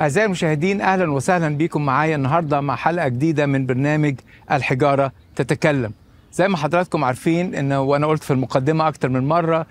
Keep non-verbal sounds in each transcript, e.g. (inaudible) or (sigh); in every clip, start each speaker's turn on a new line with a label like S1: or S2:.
S1: أعزائي المشاهدين أهلا وسهلا بكم معايا النهاردة مع حلقة جديدة من برنامج الحجارة تتكلم زي ما حضراتكم عارفين إن وأنا قلت في المقدمة أكتر من مرة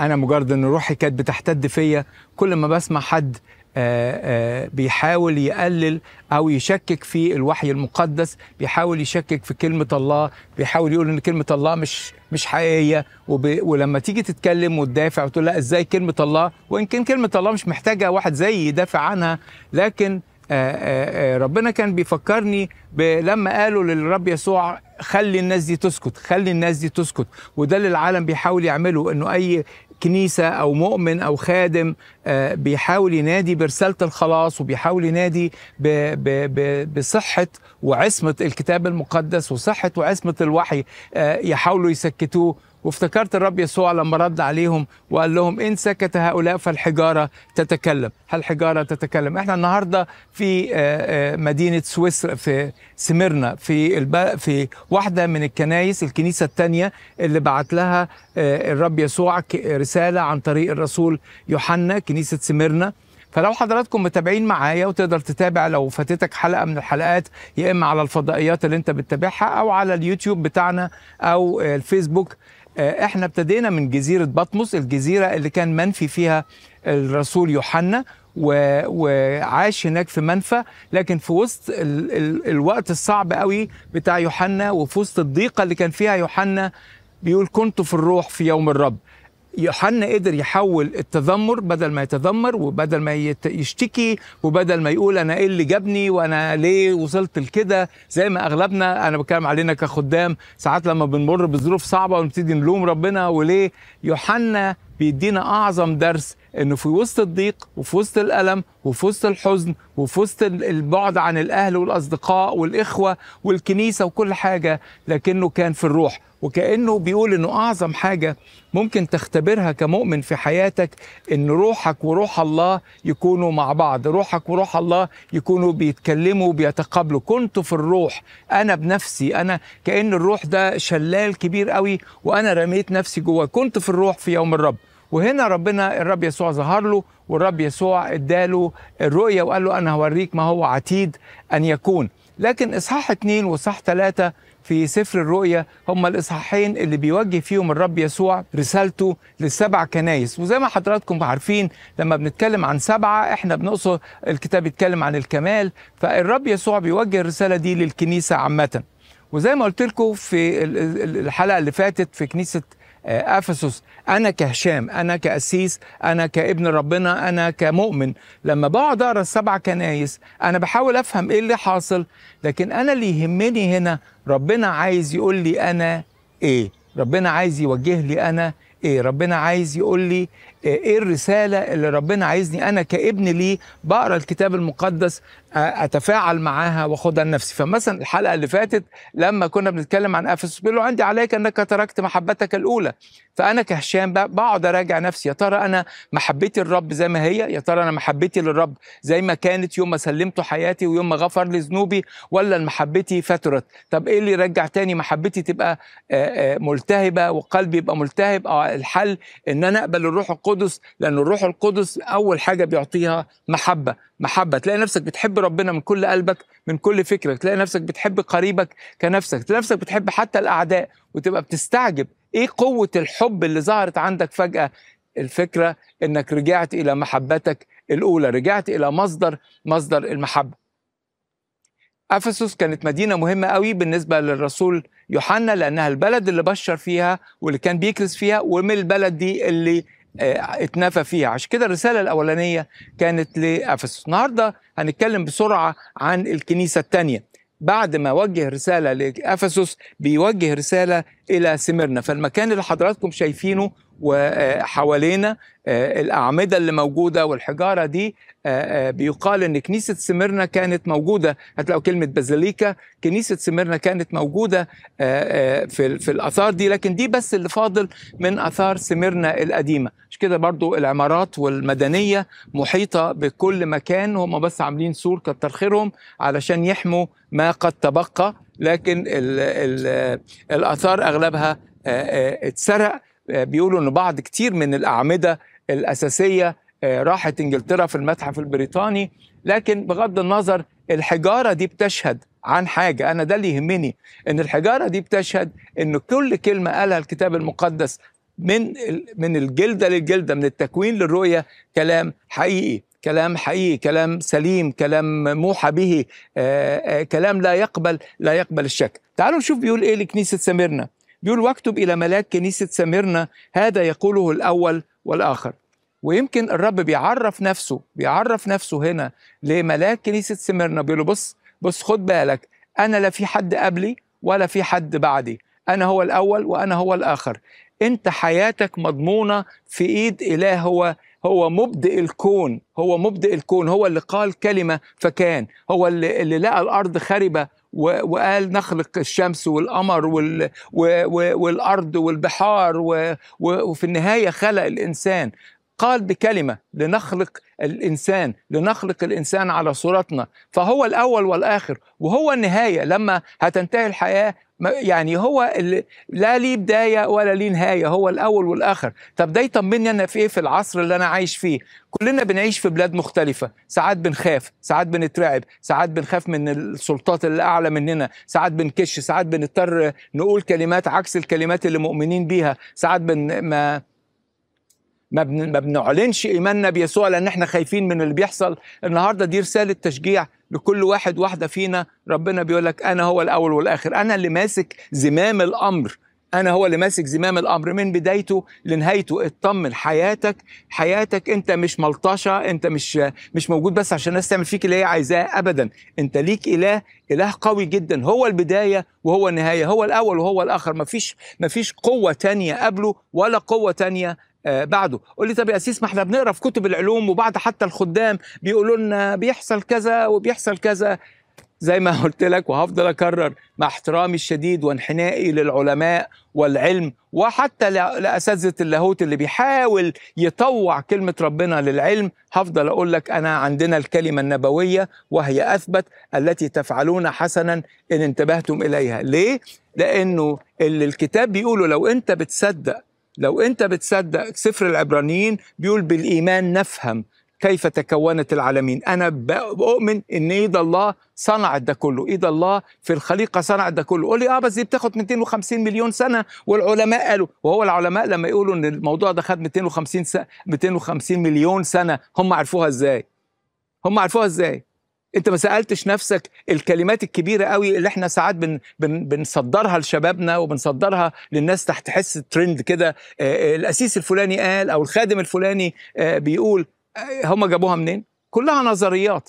S1: أنا مجرد إن روحي كانت بتحتد فيا كل ما بسمع حد آه، آه، بيحاول يقلل او يشكك في الوحي المقدس بيحاول يشكك في كلمه الله بيحاول يقول ان كلمه الله مش مش حقيقيه وب... ولما تيجي تتكلم وتدافع وتقول لا ازاي كلمه الله وان كان كلمه الله مش محتاجه واحد زيي يدافع عنها لكن آه، ربنا كان بيفكرني لما قالوا للرب يسوع خلي الناس دي تسكت خلي الناس دي تسكت وده اللي العالم بيحاول يعمله انه اي كنيسة أو مؤمن أو خادم آه، بيحاول ينادي برسالة الخلاص وبيحاول ينادي بصحة وعصمة الكتاب المقدس وصحة وعصمة الوحي آه، يحاولوا يسكتوه وافتكرت الرب يسوع لما رد عليهم وقال لهم إن سكت هؤلاء فالحجارة تتكلم الحجارة تتكلم احنا النهاردة في آه، آه، مدينة سويسرا في سميرنا في في واحدة من الكنايس الكنيسة الثانية اللي بعت لها آه، الرب يسوع رسالة عن طريق الرسول يوحنا كنيسة سميرنا فلو حضراتكم متابعين معايا وتقدر تتابع لو فاتتك حلقه من الحلقات يا اما على الفضائيات اللي انت بتتابعها او على اليوتيوب بتاعنا او الفيسبوك آه، احنا ابتدينا من جزيره بطمس الجزيره اللي كان منفي فيها الرسول يوحنا وعاش هناك في منفى لكن في وسط ال ال الوقت الصعب قوي بتاع يوحنا وفي وسط الضيقه اللي كان فيها يوحنا بيقول كنت في الروح في يوم الرب يوحنا قدر يحول التذمر بدل ما يتذمر وبدل ما يشتكي وبدل ما يقول انا ايه اللي جابني وانا ليه وصلت لكده زي ما اغلبنا انا بتكلم علينا كخدام ساعات لما بنمر بظروف صعبه ونبتدي نلوم ربنا وليه يوحنا بيدينا اعظم درس انه في وسط الضيق وفي وسط الالم وفي وسط الحزن وفي وسط البعد عن الاهل والاصدقاء والاخوه والكنيسه وكل حاجه لكنه كان في الروح وكانه بيقول انه اعظم حاجه ممكن تختبرها كمؤمن في حياتك ان روحك وروح الله يكونوا مع بعض روحك وروح الله يكونوا بيتكلموا وبيتقابلوا كنت في الروح انا بنفسي انا كان الروح ده شلال كبير قوي وانا رميت نفسي جوه كنت في الروح في يوم الرب وهنا ربنا الرب يسوع ظهر له والرب يسوع اداله الرؤيه وقال له انا هوريك ما هو عتيد ان يكون لكن اصحاح اتنين واصحاح ثلاثه في سفر الرؤيا هما الاصحاحين اللي بيوجه فيهم الرب يسوع رسالته للسبع كنايس وزي ما حضراتكم عارفين لما بنتكلم عن سبعه احنا بنقصد الكتاب يتكلم عن الكمال فالرب يسوع بيوجه الرساله دي للكنيسه عامه وزي ما قلت لكم في الحلقه اللي فاتت في كنيسه آه، افسس انا كهشام انا كاسيس انا كابن ربنا انا كمؤمن لما بقعد اقرا السبع كنايس انا بحاول افهم ايه اللي حاصل لكن انا اللي يهمني هنا ربنا عايز يقول لي انا ايه ربنا عايز يوجه لي انا ايه ربنا عايز يقول لي آه، ايه الرساله اللي ربنا عايزني انا كابن ليه بقرا الكتاب المقدس اتفاعل معاها واخدها لنفسي فمثلا الحلقه اللي فاتت لما كنا بنتكلم عن افسس بيقول له عندي عليك انك تركت محبتك الاولى فانا كهشام بقعد اراجع نفسي يا ترى انا محبتي للرب زي ما هي يا ترى انا محبتي للرب زي ما كانت يوم ما سلمته حياتي ويوم ما غفر لي ذنوبي ولا محبتي فترت طب ايه اللي يرجع تاني محبتي تبقى ملتهبه وقلبي يبقى ملتهب اه الحل ان انا اقبل الروح القدس لان الروح القدس اول حاجه بيعطيها محبه محبة تلاقي نفسك بتحب ربنا من كل قلبك من كل فكرك تلاقي نفسك بتحب قريبك كنفسك تلاقي نفسك بتحب حتى الأعداء وتبقى بتستعجب إيه قوة الحب اللي ظهرت عندك فجأة الفكرة إنك رجعت إلى محبتك الأولى رجعت إلى مصدر مصدر المحبة أفسس كانت مدينة مهمة قوي بالنسبة للرسول يوحنا لأنها البلد اللي بشر فيها واللي كان بيكرس فيها ومن البلد دي اللي آه، اتنفى فيها عشان كده الرساله الاولانيه كانت لافسس النهارده هنتكلم بسرعه عن الكنيسه الثانيه بعد ما وجه رساله لافسس بيوجه رساله الى سميرنا فالمكان اللي حضراتكم شايفينه وحوالينا آه، الاعمده اللي موجوده والحجاره دي آه، بيقال ان كنيسه سميرنا كانت موجوده هتلاقوا كلمه بازيليكا كنيسه سميرنا كانت موجوده في في الاثار دي لكن دي بس اللي فاضل من اثار سميرنا القديمه مش كده برضو العمارات والمدنية محيطة بكل مكان هم بس عاملين سور كتر خيرهم علشان يحموا ما قد تبقى لكن الـ الـ الآثار أغلبها اتسرق بيقولوا أن بعض كتير من الأعمدة الأساسية راحت إنجلترا في المتحف البريطاني لكن بغض النظر الحجارة دي بتشهد عن حاجة أنا ده اللي يهمني إن الحجارة دي بتشهد إن كل كلمة قالها الكتاب المقدس من من الجلده للجلده من التكوين للرؤيه كلام حقيقي كلام حقيقي كلام سليم كلام موحى به آه، آه، كلام لا يقبل لا يقبل الشك تعالوا نشوف بيقول ايه لكنيسه سميرنا بيقول واكتب الى ملاك كنيسه سميرنا هذا يقوله الاول والاخر ويمكن الرب بيعرف نفسه بيعرف نفسه هنا لملاك كنيسه سميرنا بيقول له بص بص خد بالك انا لا في حد قبلي ولا في حد بعدي انا هو الاول وانا هو الاخر انت حياتك مضمونه في ايد اله هو هو مبدئ الكون هو مبدئ الكون هو اللي قال كلمه فكان هو اللي, اللي لقى الارض خربه وقال نخلق الشمس والقمر والارض والبحار وفي النهايه خلق الانسان قال بكلمه لنخلق الانسان لنخلق الانسان على صورتنا فهو الاول والاخر وهو النهايه لما هتنتهي الحياه يعني هو لا ليه بدايه ولا ليه نهايه هو الاول والاخر طب ده يطمني انا في ايه في العصر اللي انا عايش فيه كلنا بنعيش في بلاد مختلفه ساعات بنخاف ساعات بنترعب ساعات بنخاف من السلطات اللي اعلى مننا ساعات بنكش ساعات بنضطر نقول كلمات عكس الكلمات اللي مؤمنين بيها ساعات بن ما ما ما بنعلنش ايماننا بيسوع لان احنا خايفين من اللي بيحصل النهارده دي رساله تشجيع لكل واحد واحده فينا ربنا بيقول لك انا هو الاول والاخر انا اللي ماسك زمام الامر انا هو اللي ماسك زمام الامر من بدايته لنهايته اطمن حياتك حياتك انت مش ملطشه انت مش مش موجود بس عشان الناس تعمل فيك اللي هي عايزاه ابدا انت ليك اله اله قوي جدا هو البدايه وهو النهايه هو الاول وهو الاخر مفيش مفيش قوه تانية قبله ولا قوه تانية آه، بعده قول لي طب يا اسيس ما احنا بنقرا في كتب العلوم وبعض حتى الخدام بيقولوا لنا بيحصل كذا وبيحصل كذا زي ما (laughs) قلت لك وهفضل اكرر مع احترامي الشديد وانحنائي للعلماء والعلم وحتى لاساتذه اللاهوت اللي بيحاول يطوع كلمه ربنا للعلم هفضل اقول لك انا عندنا الكلمه النبويه وهي اثبت التي تفعلون حسنا ان انتبهتم اليها ليه لانه اللي الكتاب بيقوله لو انت بتصدق لو انت بتصدق سفر العبرانيين بيقول بالايمان نفهم كيف تكونت العالمين انا بؤمن ان ايد الله صنعت ده كله ايد الله في الخليقه صنعت ده كله قول لي اه بس دي بتاخد 250 مليون سنه والعلماء قالوا وهو العلماء لما يقولوا ان الموضوع ده خد 250 سنة 250 مليون سنه هم عرفوها ازاي هم عرفوها ازاي انت ما سالتش نفسك الكلمات الكبيره قوي اللي احنا ساعات بن بن بنصدرها لشبابنا وبنصدرها للناس تحت حس ترند كده آه، آه، الاسيس الفلاني قال او الخادم الفلاني آه، بيقول هم جابوها منين كلها نظريات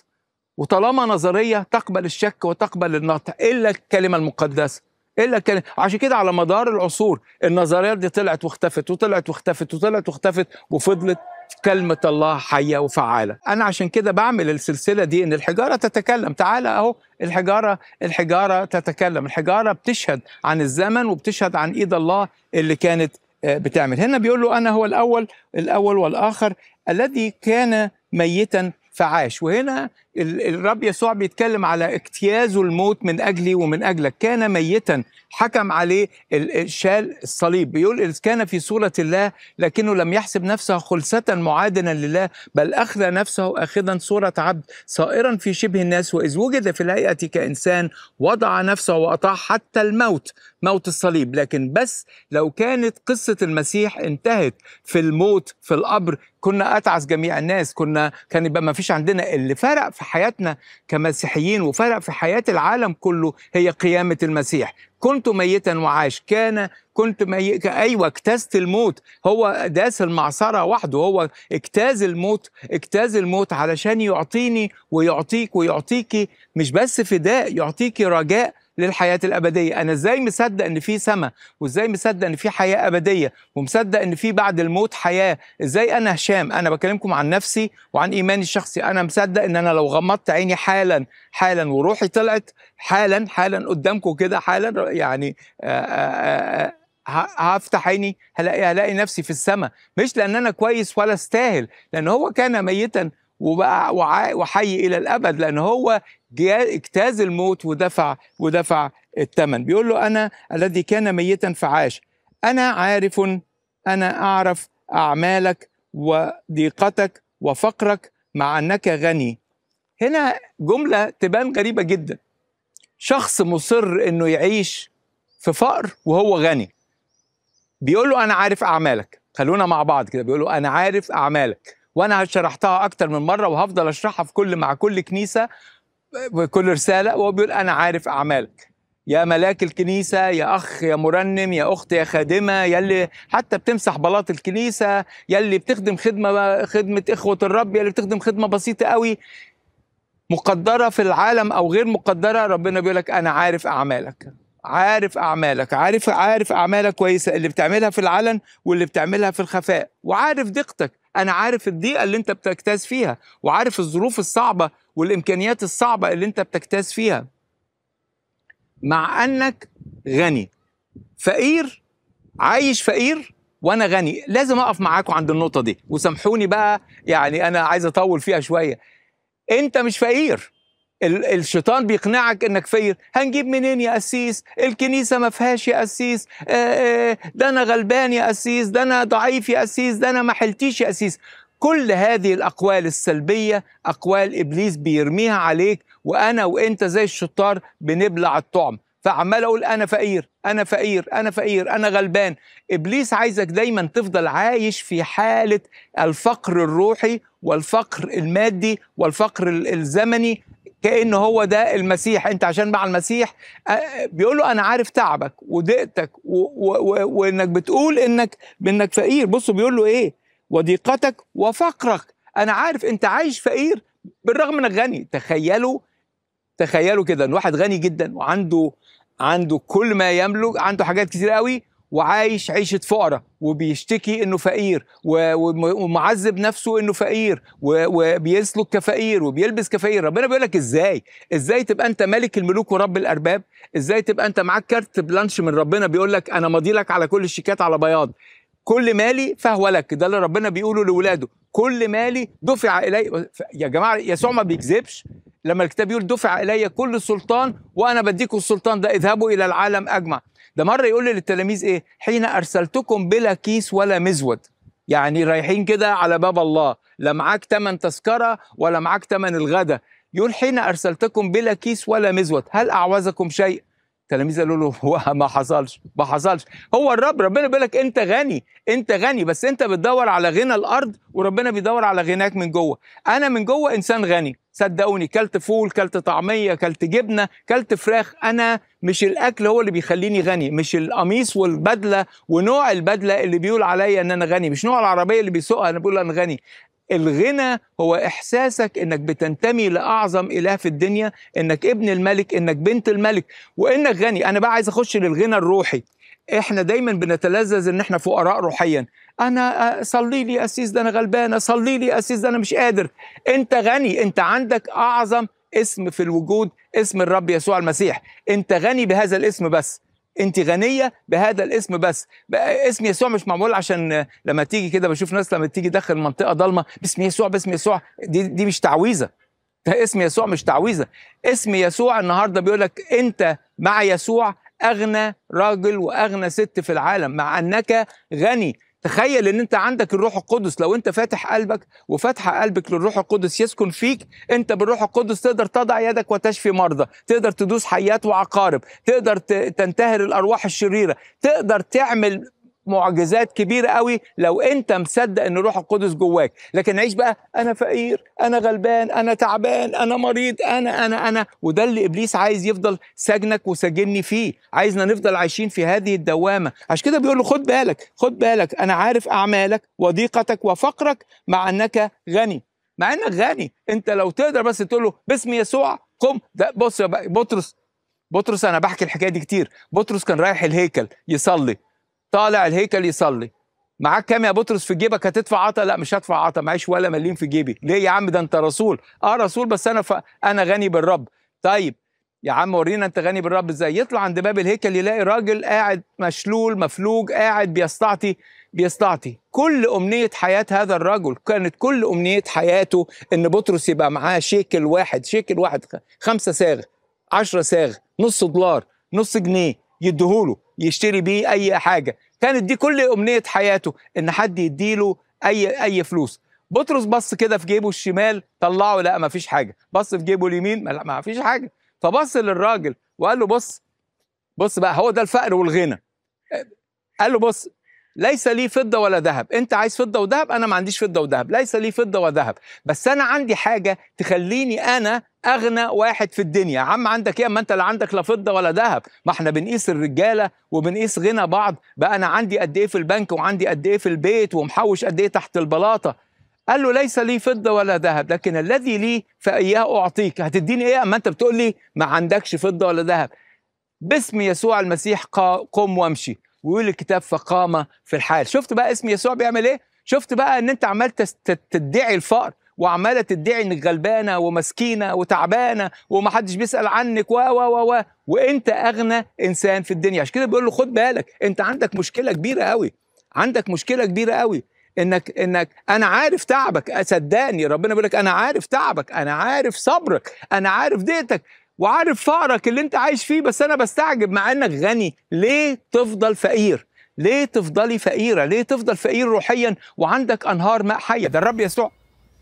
S1: وطالما نظريه تقبل الشك وتقبل النطق الا الكلمه المقدسه الا كان عشان كده على مدار العصور النظريات دي طلعت واختفت وطلعت واختفت وطلعت واختفت وفضلت كلمة الله حية وفعالة أنا عشان كده بعمل السلسلة دي إن الحجارة تتكلم تعالى أهو الحجارة الحجارة تتكلم الحجارة بتشهد عن الزمن وبتشهد عن إيد الله اللي كانت آه، بتعمل هنا بيقول له أنا هو الأول الأول والآخر الذي كان ميتا فعاش وهنا الرب يسوع بيتكلم على اجتياز الموت من اجلي ومن اجلك كان ميتا حكم عليه شال الصليب بيقول كان في صوره الله لكنه لم يحسب نفسه خلسه معادنا لله بل اخذ نفسه اخذا صوره عبد صائرا في شبه الناس واذ وجد في الهيئه كانسان وضع نفسه واطاع حتى الموت موت الصليب لكن بس لو كانت قصه المسيح انتهت في الموت في القبر كنا اتعس جميع الناس كنا كان يبقى ما فيش عندنا اللي فرق في حياتنا كمسيحيين وفرق في حياة العالم كله هي قيامة المسيح كنت ميتا وعاش كان كنت مي... ايوه اجتازت الموت هو داس المعصره وحده هو اجتاز الموت اجتاز الموت علشان يعطيني ويعطيك ويعطيكي مش بس فداء يعطيكي رجاء للحياه الابديه انا ازاي مصدق ان في سماء وازاي مصدق ان في حياه ابديه ومصدق ان في بعد الموت حياه ازاي انا هشام انا بكلمكم عن نفسي وعن ايماني الشخصي انا مصدق ان انا لو غمضت عيني حالا حالا وروحي طلعت حالا حالا قدامكم كده حالا يعني هفتح عيني هلاقي هلاقي نفسي في السماء مش لان انا كويس ولا استاهل لان هو كان ميتا وبقى وحي الى الابد لان هو اجتاز الموت ودفع ودفع الثمن بيقول له انا الذي كان ميتا فعاش انا عارف انا اعرف اعمالك وضيقتك وفقرك مع انك غني هنا جمله تبان غريبه جدا شخص مصر انه يعيش في فقر وهو غني بيقول له انا عارف اعمالك خلونا مع بعض كده بيقول له انا عارف اعمالك وانا شرحتها اكتر من مره وهفضل اشرحها في كل مع كل كنيسه وكل رساله وهو بيقول انا عارف اعمالك يا ملاك الكنيسة يا أخ يا مرنم يا أخت يا خادمة اللي حتى بتمسح بلاط الكنيسة اللي بتخدم خدمة خدمة إخوة الرب اللي بتخدم خدمة بسيطة قوي مقدرة في العالم أو غير مقدرة ربنا بيقول لك أنا عارف أعمالك عارف أعمالك عارف عارف أعمالك كويسة اللي بتعملها في العلن واللي بتعملها في الخفاء وعارف دقتك انا عارف الضيقه اللي انت بتجتاز فيها وعارف الظروف الصعبه والامكانيات الصعبه اللي انت بتجتاز فيها مع انك غني فقير عايش فقير وانا غني لازم اقف معاكم عند النقطه دي وسامحوني بقى يعني انا عايز اطول فيها شويه انت مش فقير الشيطان بيقنعك انك فقير هنجيب منين يا قسيس الكنيسه ما فيهاش يا قسيس آه، آه، ده انا غلبان يا قسيس ده انا ضعيف يا قسيس ده انا ما حلتيش يا قسيس كل هذه الاقوال السلبيه اقوال ابليس بيرميها عليك وانا وانت زي الشطار بنبلع الطعم فعمال اقول انا فقير انا فقير انا فقير انا غلبان ابليس عايزك دايما تفضل عايش في حاله الفقر الروحي والفقر المادي والفقر الزمني كأن هو ده المسيح أنت عشان مع المسيح بيقول له أنا عارف تعبك وضيقتك وإنك بتقول إنك بأنك فقير بصوا بيقول له إيه وضيقتك وفقرك أنا عارف أنت عايش فقير بالرغم إنك غني تخيلوا تخيلوا كده إن واحد غني جدا وعنده عنده كل ما يملك عنده حاجات كتير قوي وعايش عيشة فقرة وبيشتكي انه فقير ومعذب نفسه انه فقير وبيسلك كفقير وبيلبس كفقير ربنا بيقول لك ازاي ازاي تبقى انت ملك الملوك ورب الارباب ازاي تبقى انت معاك كارت بلانش من ربنا بيقول لك انا ماضي لك على كل الشيكات على بياض كل مالي فهو لك ده اللي ربنا بيقوله لاولاده كل مالي دفع الي يا جماعه يسوع ما بيكذبش لما الكتاب يقول دفع الي كل السلطان وانا بديكم السلطان ده اذهبوا الى العالم اجمع ده مره يقول للتلاميذ ايه حين ارسلتكم بلا كيس ولا مزود يعني رايحين كده على باب الله لا معاك تمن تذكره ولا معاك تمن الغدا يقول حين ارسلتكم بلا كيس ولا مزود هل اعوزكم شيء تلاميذه قالوا له (laughs) ما حصلش ما حصلش هو الرب ربنا بيقول لك انت غني انت غني بس انت بتدور على غنى الارض وربنا بيدور على غناك من جوه انا من جوه انسان غني صدقوني كلت فول كلت طعميه كلت جبنه كلت فراخ انا مش الاكل هو اللي بيخليني غني مش القميص والبدله ونوع البدله اللي بيقول عليا ان انا غني مش نوع العربيه اللي بيسوقها انا بقول انا غني الغنى هو احساسك انك بتنتمي لاعظم اله في الدنيا انك ابن الملك انك بنت الملك وانك غني انا بقى عايز اخش للغنى الروحي احنا دايما بنتلذذ ان احنا فقراء روحيا انا آه، صلي لي اسيس ده انا غلبان صلي لي اسيس ده انا مش قادر انت غني انت عندك اعظم اسم في الوجود اسم الرب يسوع المسيح انت غني بهذا الاسم بس انت غنيه بهذا الاسم بس اسم يسوع مش معمول عشان لما تيجي كده بشوف ناس لما تيجي داخل منطقه ضلمه باسم يسوع باسم يسوع دي دي مش تعويذه ده اسم يسوع مش تعويذه اسم يسوع النهارده بيقول لك انت مع يسوع اغنى راجل واغنى ست في العالم مع انك غني تخيل ان انت عندك الروح القدس لو انت فاتح قلبك وفتح قلبك للروح القدس يسكن فيك انت بالروح القدس تقدر تضع يدك وتشفي مرضى تقدر تدوس حيات وعقارب تقدر تنتهر الارواح الشريره تقدر تعمل معجزات كبيره قوي لو انت مصدق ان الروح القدس جواك لكن عيش بقى انا فقير انا غلبان انا تعبان انا مريض انا انا انا وده اللي ابليس عايز يفضل سجنك وسجني فيه عايزنا نفضل عايشين في هذه الدوامه عشان كده بيقول له خد بالك خد بالك انا عارف اعمالك وضيقتك وفقرك مع انك غني مع انك غني انت لو تقدر بس تقول له باسم يسوع قم ده بص يا بطرس بطرس انا بحكي الحكايه دي كتير بطرس كان رايح الهيكل يصلي طالع الهيكل يصلي معاك كام يا بطرس في جيبك هتدفع عطا لا مش هدفع عطا معيش ولا مليم في جيبي ليه يا عم ده انت رسول اه رسول بس انا ف... انا غني بالرب طيب يا عم ورينا انت غني بالرب ازاي يطلع عند باب الهيكل يلاقي راجل قاعد مشلول مفلوج قاعد بيستعطي بيستعطي كل أمنية حياة هذا الرجل كانت كل أمنية حياته إن بطرس يبقى معاه شيكل واحد شيكل واحد خمسة ساغ عشرة ساغ نص دولار نص جنيه يديهوله يشتري بيه اي حاجه كانت دي كل امنيه حياته ان حد يديله اي اي فلوس بطرس بص كده في جيبه الشمال طلعه لا ما فيش حاجه بص في جيبه اليمين ما فيش حاجه فبص للراجل وقال له بص بص بقى هو ده الفقر والغنى قال له بص ليس لي فضه ولا ذهب انت عايز فضه وذهب انا ما عنديش فضه وذهب ليس لي فضه وذهب بس انا عندي حاجه تخليني انا اغنى واحد في الدنيا عم عندك ايه اما انت لا عندك لا فضه ولا ذهب ما احنا بنقيس الرجاله وبنقيس غنى بعض بقى انا عندي قد ايه في البنك وعندي قد ايه في البيت ومحوش قد ايه تحت البلاطه قال له ليس لي فضه ولا ذهب لكن الذي لي فاياه اعطيك هتديني ايه اما انت بتقول لي ما عندكش فضه ولا ذهب باسم يسوع المسيح قم وامشي ويقول الكتاب فقام في الحال شفت بقى اسم يسوع بيعمل ايه شفت بقى ان انت عمال تدعي الفقر وعماله تدعي انك غلبانه ومسكينه وتعبانه ومحدش بيسال عنك و و و وانت اغنى انسان في الدنيا عشان كده بيقول له خد بالك انت عندك مشكله كبيره قوي عندك مشكله كبيره قوي انك انك انا عارف تعبك صدقني ربنا بيقول لك انا عارف تعبك انا عارف صبرك انا عارف ديتك وعارف فقرك اللي انت عايش فيه بس انا بستعجب مع انك غني ليه تفضل فقير ليه تفضلي فقيره ليه تفضل فقير روحيا وعندك انهار ماء حيه ده الرب يسوع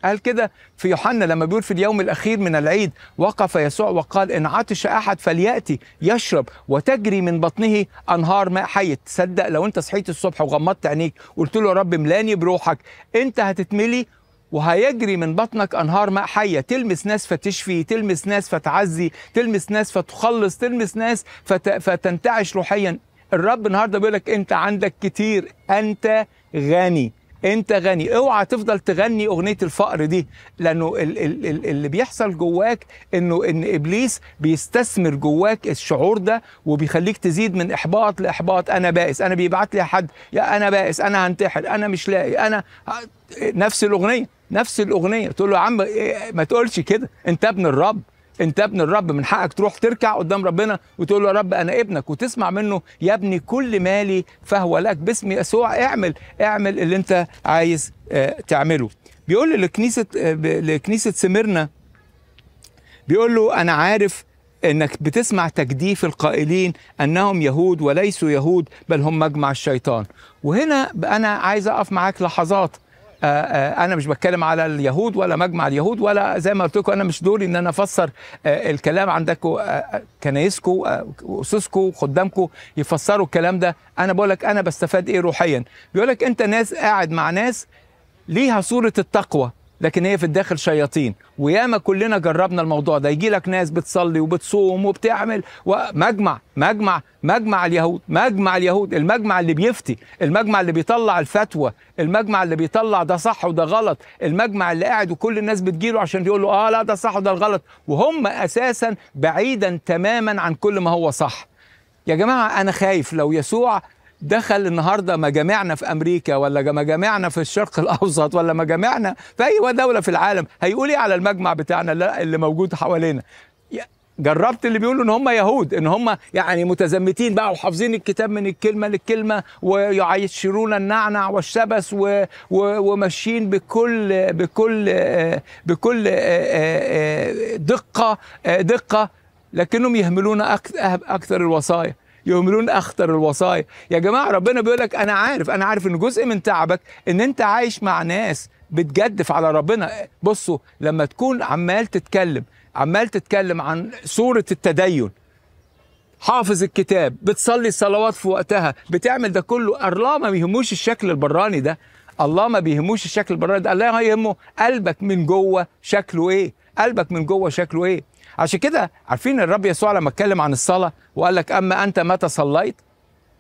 S1: قال كده في يوحنا لما بيقول في اليوم الاخير من العيد وقف يسوع وقال ان عطش احد فلياتي يشرب وتجري من بطنه انهار ماء حي تصدق لو انت صحيت الصبح وغمضت عينيك قلت له يا رب ملاني بروحك انت هتتملي وهيجري من بطنك انهار ماء حيه تلمس ناس فتشفي تلمس ناس فتعزي تلمس ناس فتخلص تلمس ناس فت... فتنتعش روحيا الرب النهارده بيقول لك انت عندك كتير انت غني انت غني اوعى تفضل تغني اغنيه الفقر دي لانه ال ال ال اللي بيحصل جواك انه ان ابليس بيستثمر جواك الشعور ده وبيخليك تزيد من احباط لاحباط انا بائس انا بيبعت لي حد يا انا بائس انا هنتحر انا مش لاقي انا نفس الاغنيه نفس الاغنيه تقول له يا عم إيه، ما تقولش كده انت ابن الرب انت ابن الرب من حقك تروح تركع قدام ربنا وتقول له يا رب انا ابنك وتسمع منه يا ابني كل مالي فهو لك باسم يسوع اعمل اعمل اللي انت عايز آه، تعمله بيقول آه، لكنيسه لكنيسه سمرنا بيقول له انا عارف انك بتسمع تجديف القائلين انهم يهود وليسوا يهود بل هم مجمع الشيطان وهنا انا عايز اقف معاك لحظات آه، آه، انا مش بتكلم على اليهود ولا مجمع اليهود ولا زي ما قلت لكم انا مش دوري ان انا افسر آه، الكلام عندكم كنايسكم واسسكم وخدامكم يفسروا الكلام ده انا بقول لك انا بستفاد ايه روحيا بيقول لك انت ناس قاعد مع ناس ليها صوره التقوى لكن هي في الداخل شياطين وياما كلنا جربنا الموضوع ده يجي لك ناس بتصلي وبتصوم وبتعمل ومجمع مجمع مجمع اليهود مجمع اليهود المجمع اللي بيفتي المجمع اللي بيطلع الفتوى المجمع اللي بيطلع ده صح وده غلط المجمع اللي قاعد وكل الناس بتجيله عشان يقول له اه لا ده صح وده غلط وهم اساسا بعيدا تماما عن كل ما هو صح يا جماعه انا خايف لو يسوع دخل النهارده مجامعنا في امريكا ولا مجامعنا في الشرق (laughs) الاوسط ولا مجامعنا في اي دوله في العالم هيقول ايه على المجمع بتاعنا اللي موجود حوالينا جربت اللي بيقولوا ان هم يهود ان هم يعني متزمتين بقى وحافظين الكتاب من الكلمه للكلمه ويعيشرون النعنع والشبس و... و... وماشيين بكل بكل بكل آه، آه، آه، دقه دقه لكنهم يهملون اكثر الوصايا يهملون اخطر الوصايا يا جماعه ربنا بيقول لك انا عارف انا عارف ان جزء من تعبك ان انت عايش مع ناس بتجدف على ربنا بصوا لما تكون عمال تتكلم عمال تتكلم عن صوره التدين حافظ الكتاب بتصلي الصلوات في وقتها بتعمل ده كله الله ما بيهموش الشكل البراني ده الله ما بيهموش الشكل البراني ده الله يهمه قلبك من جوه شكله ايه قلبك من جوه شكله ايه عشان كده عارفين الرب يسوع لما اتكلم عن الصلاه وقال لك اما انت متى صليت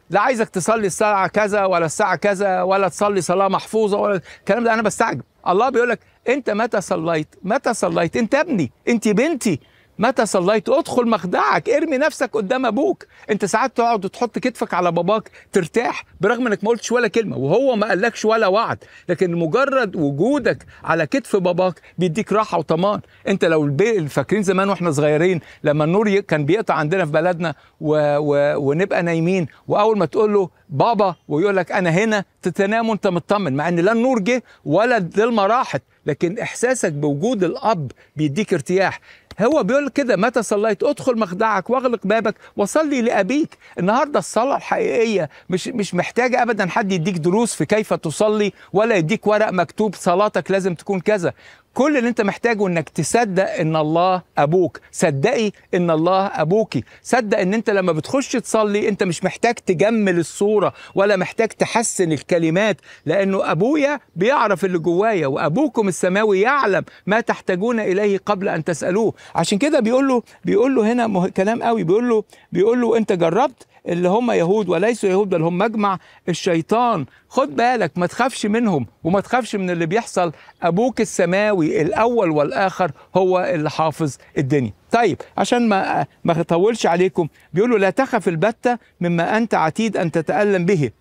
S1: لا عايزك تصلي الساعه كذا ولا الساعه كذا ولا تصلي صلاه محفوظه ولا الكلام ده انا بستعجب الله بيقول لك انت متى صليت متى صليت انت ابني انت بنتي متى صليت ادخل مخدعك ارمي نفسك قدام ابوك انت ساعات تقعد وتحط كتفك على باباك ترتاح برغم انك ما قلتش ولا كلمه وهو ما قالكش ولا وعد لكن مجرد وجودك على كتف باباك بيديك راحه وطمان انت لو فاكرين زمان واحنا صغيرين لما النور كان بيقطع عندنا في بلدنا و... و... ونبقى نايمين واول ما تقول له بابا ويقول لك انا هنا تتنام وانت مطمن مع ان لا النور جه ولا الظلمه راحت لكن احساسك بوجود الاب بيديك ارتياح هو بيقول كده متى صليت ادخل مخدعك واغلق بابك وصلي لابيك النهارده الصلاه الحقيقيه مش مش محتاجه ابدا حد يديك دروس في كيف تصلي ولا يديك ورق مكتوب صلاتك لازم تكون كذا كل اللي انت محتاجه انك تصدق ان الله ابوك صدقي ان الله ابوكي صدق ان انت لما بتخش تصلي انت مش محتاج تجمل الصوره ولا محتاج تحسن الكلمات لانه ابويا بيعرف اللي جوايا وابوكم السماوي يعلم ما تحتاجون اليه قبل ان تسالوه عشان كده بيقول له بيقول له هنا كلام قوي بيقول له بيقول له انت جربت اللي هم يهود وليسوا يهود بل هم مجمع الشيطان خد بالك ما تخافش منهم وما تخافش من اللي بيحصل ابوك السماوي الاول والاخر هو اللي حافظ الدنيا طيب عشان ما ما اطولش عليكم بيقولوا لا تخف البته مما انت عتيد ان تتالم به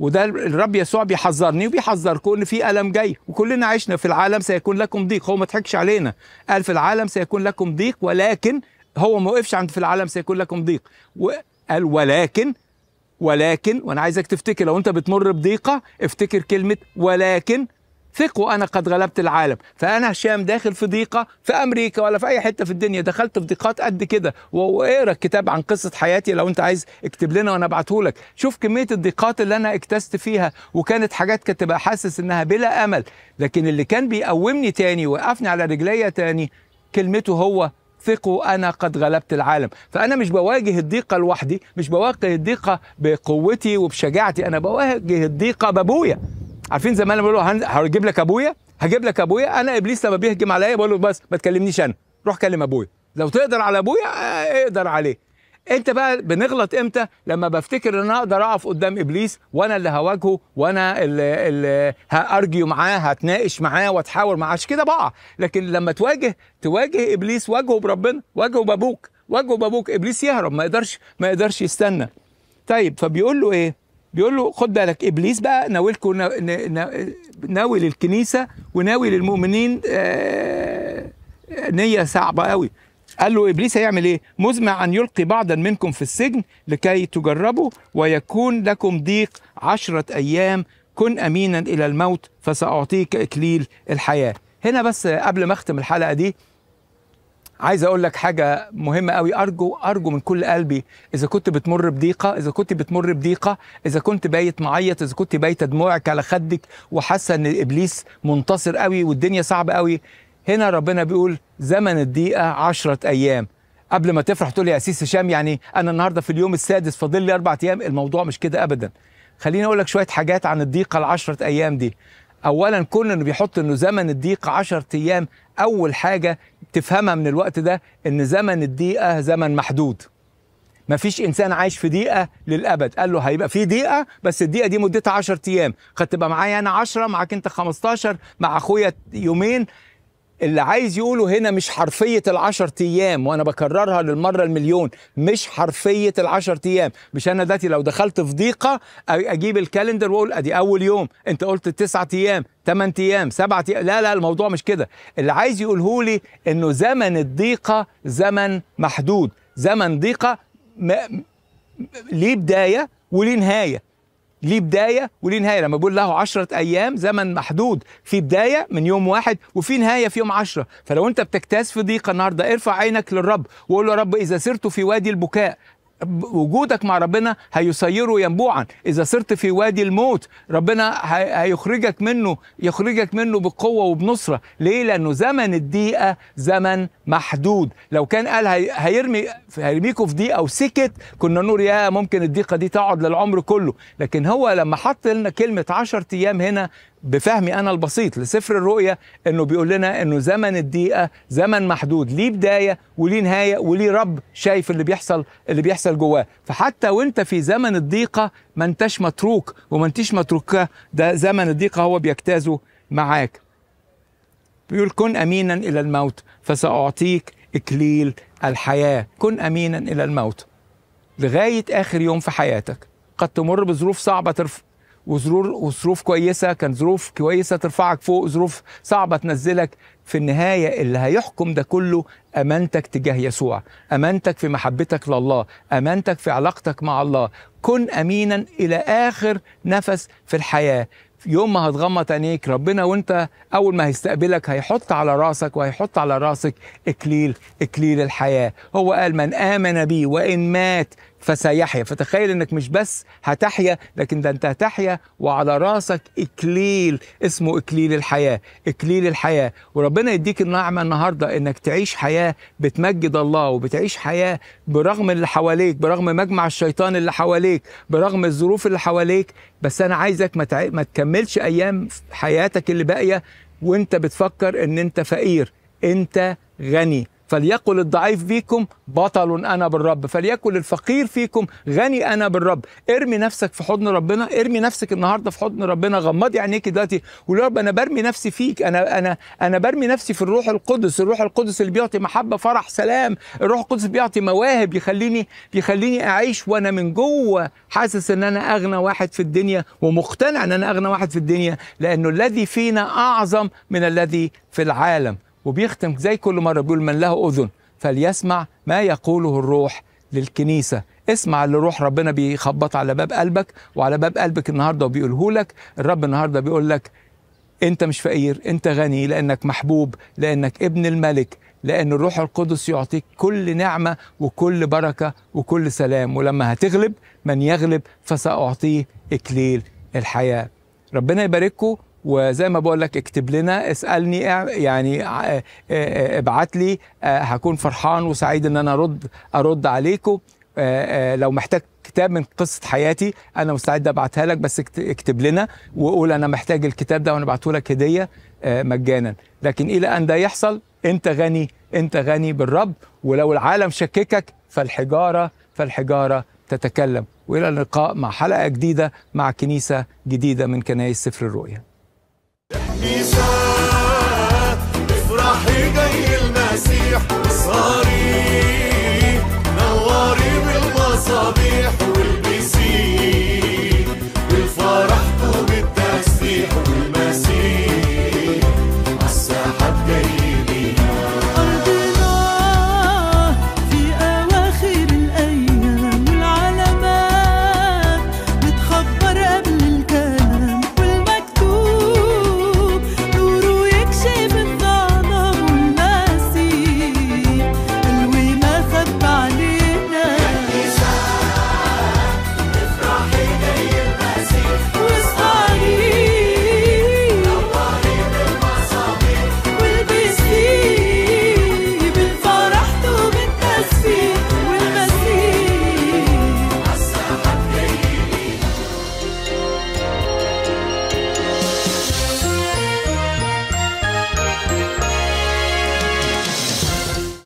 S1: وده الرب يسوع بيحذرني وبيحذركم ان في الم جاي وكلنا عشنا في العالم سيكون لكم ضيق هو ما ضحكش علينا قال في العالم سيكون لكم ضيق ولكن هو ما وقفش عند في العالم سيكون لكم ضيق قال ولكن ولكن وانا عايزك تفتكر لو انت بتمر بضيقه افتكر كلمه ولكن ثقوا انا قد غلبت العالم فانا هشام داخل في ضيقه في امريكا ولا في اي حته في الدنيا دخلت في ضيقات قد كده واقرا الكتاب عن قصه حياتي لو انت عايز اكتب لنا وانا ابعته لك شوف كميه الضيقات اللي انا اكتست فيها وكانت حاجات كنت بقى حاسس انها بلا امل لكن اللي كان بيقومني تاني ووقفني على رجليا تاني كلمته هو ثقوا أنا قد غلبت العالم فأنا مش بواجه الضيقة لوحدي مش بواجه الضيقة بقوتي وبشجاعتي أنا بواجه الضيقة بأبويا عارفين زمان بيقولوا هجيب لك أبويا هجيب لك أبويا أنا إبليس لما بيهجم عليا بقول له بس ما تكلمنيش أنا روح كلم أبويا لو تقدر على أبويا آه، اقدر عليه انت بقى بنغلط امتى لما بفتكر ان انا اقدر اقف قدام ابليس وانا اللي هواجهه وانا اللي, اللي هارجيو معاه هتناقش معاه واتحاور معاه عشان كده بقى لكن لما تواجه تواجه ابليس واجهه بربنا واجهه بابوك واجهه بابوك ابليس يهرب ما يقدرش ما يقدرش يستنى طيب فبيقول له ايه بيقول له خد بالك ابليس بقى ناولكم ناوي للكنيسه وناوي للمؤمنين آه، نيه صعبه قوي قال له ابليس هيعمل ايه؟ مزمع ان يلقي بعضا منكم في السجن لكي تجربوا ويكون لكم ضيق عشرة ايام كن امينا الى الموت فساعطيك اكليل الحياه. هنا بس قبل ما اختم الحلقه دي عايز اقول لك حاجه مهمه قوي ارجو ارجو من كل قلبي اذا كنت بتمر بضيقه اذا كنت بتمر بضيقه اذا كنت بايت معيط اذا كنت بايته دموعك على خدك وحاسه ان ابليس منتصر قوي والدنيا صعبه قوي هنا ربنا بيقول زمن الدقيقة عشرة أيام قبل ما تفرح تقول يا أسيس هشام يعني أنا النهاردة في اليوم السادس فاضل لي أربع أيام الموضوع مش كده أبدا خليني أقول لك شوية حاجات عن الضيقة العشرة أيام دي أولا كل إنه بيحط إنه زمن الضيقة عشرة أيام أول حاجة تفهمها من الوقت ده إن زمن الدقيقة زمن محدود مفيش انسان عايش في دقيقه للابد قال له هيبقى في دقيقه بس الدقيقه دي مدتها 10 ايام قد تبقى معايا انا 10 معاك انت 15 مع اخويا يومين اللي عايز يقوله هنا مش حرفية العشر أيام وأنا بكررها للمرة المليون مش حرفية العشر أيام مش أنا دلوقتي لو دخلت في ضيقة أجيب الكالندر وأقول أدي أول يوم أنت قلت تسعة أيام ثمان ايام سبعة ايام لا لا الموضوع مش كده اللي عايز يقوله لي انه زمن الضيقه زمن محدود زمن ضيقه ليه بدايه وليه نهايه ليه بدايه وليه نهايه لما بقول له عشرة ايام زمن محدود في بدايه من يوم واحد وفي نهايه في يوم عشرة فلو انت بتجتاز في ضيقه النهارده ارفع عينك للرب وقول له يا رب اذا سرت في وادي البكاء وجودك مع ربنا هيسيره ينبوعا اذا صرت في وادي الموت ربنا هيخرجك منه يخرجك منه بقوه وبنصره ليه لانه زمن الضيقه زمن محدود لو كان قال هيرمي هيرميكوا في ضيقه وسكت كنا نقول يا ممكن الضيقه دي تقعد للعمر كله لكن هو لما حط لنا كلمه 10 ايام هنا بفهمي انا البسيط لسفر الرؤيا انه بيقول لنا انه زمن الدقيقه زمن محدود ليه بدايه وليه نهايه وليه رب شايف اللي بيحصل اللي بيحصل جواه فحتى وانت في زمن الضيقه ما انتش متروك وما انتش متروكه ده زمن الضيقه هو بيجتازه معاك بيقول كن امينا الى الموت فساعطيك اكليل الحياه كن امينا الى الموت لغايه اخر يوم في حياتك قد تمر بظروف صعبه وظروف كويسه كان ظروف كويسه ترفعك فوق ظروف صعبه تنزلك في النهايه اللي هيحكم ده كله امانتك تجاه يسوع امانتك في محبتك لله امانتك في علاقتك مع الله كن امينا الى اخر نفس في الحياه يوم ما هتغمض عينيك ربنا وانت اول ما هيستقبلك هيحط على راسك وهيحط على راسك اكليل اكليل الحياه هو قال من امن بي وان مات فسيحيا فتخيل انك مش بس هتحيا لكن ده انت هتحيا وعلى راسك اكليل اسمه اكليل الحياه اكليل الحياه وربنا يديك النعمه النهارده انك تعيش حياه بتمجد الله وبتعيش حياه برغم اللي حواليك برغم مجمع الشيطان اللي حواليك برغم الظروف اللي حواليك بس انا عايزك ما, تع... ما تكملش ايام حياتك اللي باقيه وانت بتفكر ان انت فقير انت غني فليقل الضعيف فيكم بطل انا بالرب فليقل الفقير فيكم غني انا بالرب ارمي نفسك في حضن ربنا ارمي نفسك النهارده في حضن ربنا غمضي عينيك دلوقتي وقول يا رب انا برمي نفسي فيك انا انا انا برمي نفسي في الروح القدس الروح القدس اللي بيعطي محبه فرح سلام الروح القدس بيعطي مواهب يخليني يخليني اعيش وانا من جوه حاسس ان انا اغنى واحد في الدنيا ومقتنع ان انا اغنى واحد في الدنيا لانه الذي فينا اعظم من الذي في العالم وبيختم زي كل مرة بيقول من له أذن فليسمع ما يقوله الروح للكنيسة اسمع اللي روح ربنا بيخبط على باب قلبك وعلى باب قلبك النهاردة وبيقوله لك الرب النهاردة بيقول لك انت مش فقير انت غني لانك محبوب لانك ابن الملك لان الروح القدس يعطيك كل نعمه وكل بركه وكل سلام ولما هتغلب من يغلب فساعطيه اكليل الحياه ربنا يبارككم وزي ما بقول لك اكتب لنا اسالني يعني ابعت لي هكون فرحان وسعيد ان انا ارد ارد عليكم لو محتاج كتاب من قصة حياتي أنا مستعد أبعتها لك بس اكتب لنا وقول أنا محتاج الكتاب ده وأنا بعته لك هدية مجانا لكن إلى أن ده يحصل أنت غني أنت غني بالرب ولو العالم شككك فالحجارة فالحجارة تتكلم وإلى اللقاء مع حلقة جديدة مع كنيسة جديدة من كنايس سفر الرؤيا تحميسات افرحي جاي المسيح اسهري نوري بالمصابيح